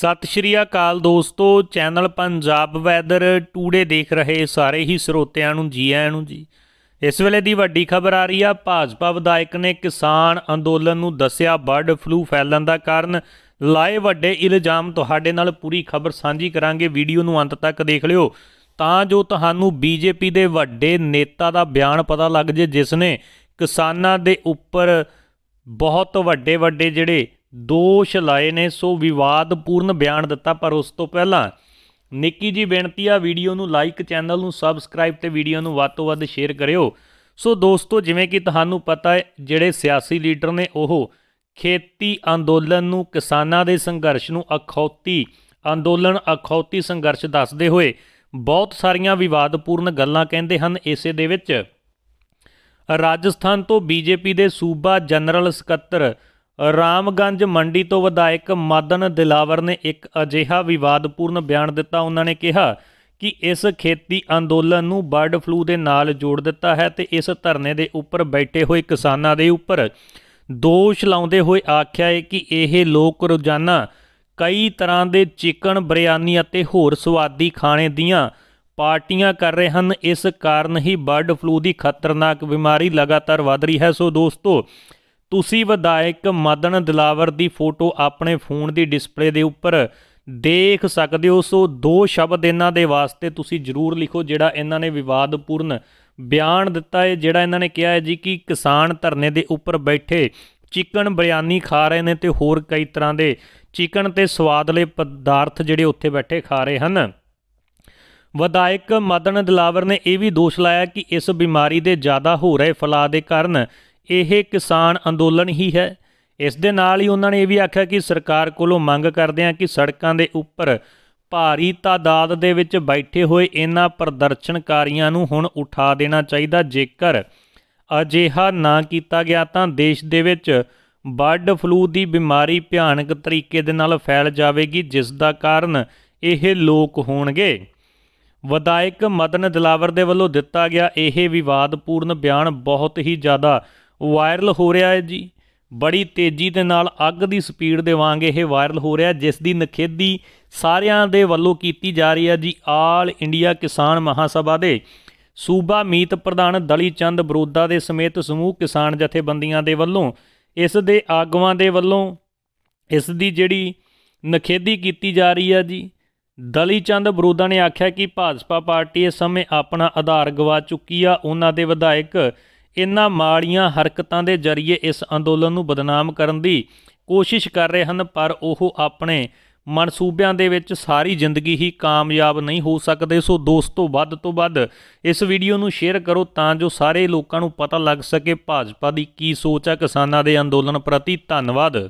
ਸਤਿ ਸ਼੍ਰੀ ਅਕਾਲ ਦੋਸਤੋ channel Punjab weather today ਦੇਖ ਰਹੇ ਸਾਰੇ ਹੀ ਸਰੋਤਿਆਂ ਨੂੰ ਜੀ ਆਇਆਂ ਨੂੰ ਜੀ ਇਸ ਵੇਲੇ ਦੀ ਵੱਡੀ ਖਬਰ ਆ ਰਹੀ ਆ ਭਾਜਪਾ ਵਿਧਾਇਕ ਨੇ ਕਿਸਾਨ ਅੰਦੋਲਨ ਨੂੰ ਦੱਸਿਆ ਬਰਡ ਫਲੂ ਫੈਲਣ ਦਾ ਕਾਰਨ ਲਾਏ ਵੱਡੇ ਇਲਜ਼ਾਮ ਤੁਹਾਡੇ ਨਾਲ ਪੂਰੀ ਖਬਰ ਸਾਂਝੀ ਕਰਾਂਗੇ ਵੀਡੀਓ ਨੂੰ ਅੰਤ ਤੱਕ ਦੇਖ ਲਿਓ ਤਾਂ ਜੋ ਤੁਹਾਨੂੰ ਬੀਜੇਪੀ ਦੇ ਵੱਡੇ ਨੇਤਾ ਦਾ ਬਿਆਨ ਪਤਾ ਲੱਗ ਜੇ ਜਿਸ ਨੇ ਕਿਸਾਨਾਂ ਦੇ ਉੱਪਰ ਬਹੁਤ ਵੱਡੇ ਵੱਡੇ ਜਿਹੜੇ ਦੋਸ਼ ਲਾਏ ਨੇ ਸੋ ਵਿਵਾਦਪੂਰਨ ਬਿਆਨ ਦਿੱਤਾ ਪਰ ਉਸ ਤੋਂ ਪਹਿਲਾਂ ਨਿੱਕੀ ਜੀ ਬੇਨਤੀ ਆ ਵੀਡੀਓ ਨੂੰ ਲਾਈਕ ਚੈਨਲ ਨੂੰ ਸਬਸਕ੍ਰਾਈਬ ਤੇ ਵੀਡੀਓ ਨੂੰ ਵੱਧ ਤੋਂ ਵੱਧ ਸ਼ੇਅਰ ਕਰਿਓ ਸੋ ਦੋਸਤੋ ਜਿਵੇਂ ਕਿ ਤੁਹਾਨੂੰ ਪਤਾ ਹੈ ਜਿਹੜੇ ਸਿਆਸੀ ਲੀਡਰ ਨੇ ਉਹ ਖੇਤੀ ਅੰਦੋਲਨ ਨੂੰ ਕਿਸਾਨਾਂ ਦੇ ਸੰਘਰਸ਼ ਨੂੰ ਅਖੌਤੀ ਅੰਦੋਲਨ ਅਖੌਤੀ ਸੰਘਰਸ਼ ਦੱਸਦੇ ਹੋਏ ਬਹੁਤ ਸਾਰੀਆਂ ਵਿਵਾਦਪੂਰਨ ਗੱਲਾਂ ਕਹਿੰਦੇ ਹਨ ਇਸੇ ਦੇ ਵਿੱਚ ਰਾਜਸਥਾਨ ਤੋਂ ਬੀਜੇਪੀ ਦੇ ਸੂਬਾ ਜਨਰਲ ਸਕੱਤਰ ਰਾਮਗੰਜ ਮੰਡੀ ਤੋਂ ਵਿਧਾਇਕ ਮਦਨ ਦਿਲਾਵਰ ਨੇ ਇੱਕ ਅਜਿਹਾ ਵਿਵਾਦਪੂਰਨ ਬਿਆਨ ਦਿੱਤਾ ਉਹਨਾਂ ਨੇ ਕਿਹਾ ਕਿ ਇਸ ਖੇਤੀ ਅੰਦੋਲਨ ਨੂੰ ਬਰਡ ਫਲੂ ਦੇ ਨਾਲ ਜੋੜ ਦਿੱਤਾ ਹੈ ਤੇ ਇਸ ਧਰਨੇ ਦੇ ਉੱਪਰ ਬੈਠੇ ਹੋਏ ਕਿਸਾਨਾਂ ਦੇ ਉੱਪਰ ਦੋਸ਼ ਲਾਉਂਦੇ ਹੋਏ ਆਖਿਆ ਹੈ ਕਿ ਇਹ ਲੋਕ ਰੋਜ਼ਾਨਾ ਕਈ ਤਰ੍ਹਾਂ ਦੇ ਚਿਕਨ ਬਿਰਿਆਨੀ ਅਤੇ ਹੋਰ ਸਵਾਦੀ ਖਾਣੇ ਦੀਆਂ ਪਾਰਟੀਆਂ ਕਰ ਰਹੇ ਹਨ ਇਸ ਕਾਰਨ ਹੀ ਬਰਡ ਫਲੂ ਦੀ ਖਤਰਨਾਕ ਬਿਮਾਰੀ ਲਗਾਤਾਰ ਵਧ ਰਹੀ ਹੈ ਸੋ ਦੋਸਤੋ ਤੁਸੀਂ ਵਿਧਾਇਕ ਮਦਨ ਦਿਲਾਵਰ ਦੀ ਫੋਟੋ ਆਪਣੇ ਫੋਨ ਦੀ ਡਿਸਪਲੇ ਦੇ ਉੱਪਰ ਦੇਖ ਸਕਦੇ ਹੋ ਸੋ ਦੋ ਸ਼ਬਦ ਇਹਨਾਂ ਦੇ ਵਾਸਤੇ ਤੁਸੀਂ ਜ਼ਰੂਰ ਲਿਖੋ ਜਿਹੜਾ ਇਹਨਾਂ ਨੇ ਵਿਵਾਦਪੂਰਨ ਬਿਆਨ ਦਿੱਤਾ ਹੈ ਜਿਹੜਾ ਇਹਨਾਂ ਨੇ ਕਿਹਾ ਹੈ ਜੀ ਕਿ ਕਿਸਾਨ ਧਰਨੇ ਦੇ ਉੱਪਰ ਬੈਠੇ ਚਿਕਨ ਬਿਰਿਆਨੀ ਖਾ ਰਹੇ ਨੇ ਤੇ ਹੋਰ ਕਈ ਤਰ੍ਹਾਂ ਦੇ ਚਿਕਨ ਤੇ ਸਵਾਦਲੇ ਪਦਾਰਥ ਜਿਹੜੇ ਉੱਥੇ ਬੈਠੇ ਖਾ ਰਹੇ ਹਨ ਵਿਧਾਇਕ ਮਦਨ ਦਿਲਾਵਰ ਨੇ ਇਹ ਵੀ ਦੋਸ਼ ਲਾਇਆ ਕਿ ਇਸ ਬਿਮਾਰੀ ਦੇ ਜ਼ਿਆਦਾ ਹੋ ਰਹੇ ਫਲਾ ਦੇ ਕਾਰਨ ਇਹ ਕਿਸਾਨ ਅੰਦੋਲਨ ਹੀ ਹੈ ਇਸ ਦੇ ਨਾਲ ਹੀ ਉਹਨਾਂ ਨੇ ਇਹ ਵੀ ਆਖਿਆ ਕਿ ਸਰਕਾਰ ਕੋਲੋਂ ਮੰਗ ਕਰਦੇ ਆ ਕਿ ਸੜਕਾਂ ਦੇ ਉੱਪਰ ਭਾਰੀ ਤਾਦਾਦ ਦੇ ਵਿੱਚ ਬੈਠੇ ਹੋਏ ਇਹਨਾਂ ਪ੍ਰਦਰਸ਼ਨਕਾਰੀਆਂ ਨੂੰ ਹੁਣ ਉਠਾ ਦੇਣਾ ਚਾਹੀਦਾ ਜੇਕਰ ਅਜਿਹਾ ਨਾ ਕੀਤਾ ਗਿਆ ਤਾਂ ਦੇਸ਼ ਦੇ ਵਿੱਚ ਬਰਡ ਫਲੂ ਦੀ ਬਿਮਾਰੀ ਭਿਆਨਕ ਤਰੀਕੇ ਦੇ ਨਾਲ ਫੈਲ ਜਾਵੇਗੀ ਜਿਸ ਦਾ ਕਾਰਨ ਇਹ ਲੋਕ ਹੋਣਗੇ ਵਿਧਾਇਕ ਮਦਨ ਦਿਲਾਵਰ ਦੇ ਵੱਲੋਂ ਦਿੱਤਾ ਗਿਆ ਇਹ ਵਿਵਾਦਪੂਰਨ ਬਿਆਨ ਬਹੁਤ ਹੀ ਜ਼ਿਆਦਾ ਵਾਇਰਲ ਹੋ ਰਿਹਾ ਹੈ ਜੀ ਬੜੀ ਤੇਜ਼ੀ ਦੇ ਨਾਲ ਅੱਗ ਦੀ ਸਪੀਡ ਦੇ ਵਾਂਗ ਇਹ ਵਾਇਰਲ ਹੋ ਰਿਹਾ ਜਿਸ ਦੀ ਨਖੇਦੀ ਸਾਰਿਆਂ ਦੇ ਵੱਲੋਂ ਕੀਤੀ ਜਾ ਰਹੀ ਹੈ ਜੀ ਆਲ ਇੰਡੀਆ ਕਿਸਾਨ ਮਹਾਸਭਾ ਦੇ ਸੂਬਾ ਮੀਤ ਪ੍ਰਧਾਨ ਦਲੀ ਚੰਦ ਬਰੋਦਾ ਦੇ ਸਮੇਤ ਸਮੂਹ ਕਿਸਾਨ ਜਥੇਬੰਦੀਆਂ ਦੇ ਵੱਲੋਂ ਇਸ ਦੇ ਆਗੂਆਂ ਦੇ ਵੱਲੋਂ ਇਸ ਦੀ ਜਿਹੜੀ ਨਖੇਦੀ ਕੀਤੀ ਜਾ ਰਹੀ ਹੈ ਜੀ ਦਲੀ ਚੰਦ ਬਰੋਦਾ ਨੇ ਆਖਿਆ ਕਿ ਭਾਜਪਾ ਪਾਰਟੀ ਇਸ ਸਮੇਂ ਆਪਣਾ ਆਧਾਰ ਗਵਾ ਚੁੱਕੀ ਆ ਉਹਨਾਂ ਦੇ ਵਿਧਾਇਕ ਇਨ੍ਹਾਂ ਮਾੜੀਆਂ ਹਰਕਤਾਂ ਦੇ ਜ਼ਰੀਏ ਇਸ ਅੰਦੋਲਨ ਨੂੰ ਬਦਨਾਮ ਕਰਨ ਦੀ ਕੋਸ਼ਿਸ਼ ਕਰ ਰਹੇ ਹਨ ਪਰ ਉਹ ਆਪਣੇ ਮਨਸੂਬਿਆਂ ਦੇ ਵਿੱਚ ਸਾਰੀ ਜ਼ਿੰਦਗੀ ਹੀ ਕਾਮਯਾਬ ਨਹੀਂ ਹੋ ਸਕਦੇ ਸੋ ਦੋਸਤੋ ਵੱਧ ਤੋਂ ਵੱਧ ਇਸ ਵੀਡੀਓ ਨੂੰ ਸ਼ੇਅਰ ਕਰੋ ਤਾਂ ਜੋ ਸਾਰੇ ਲੋਕਾਂ ਨੂੰ ਪਤਾ ਲੱਗ ਸਕੇ ਭਾਜਪਾ ਦੀ ਕੀ ਸੋਚ ਹੈ ਕਿਸਾਨਾਂ ਦੇ ਅੰਦੋਲਨ ਪ੍ਰਤੀ ਧੰਨਵਾਦ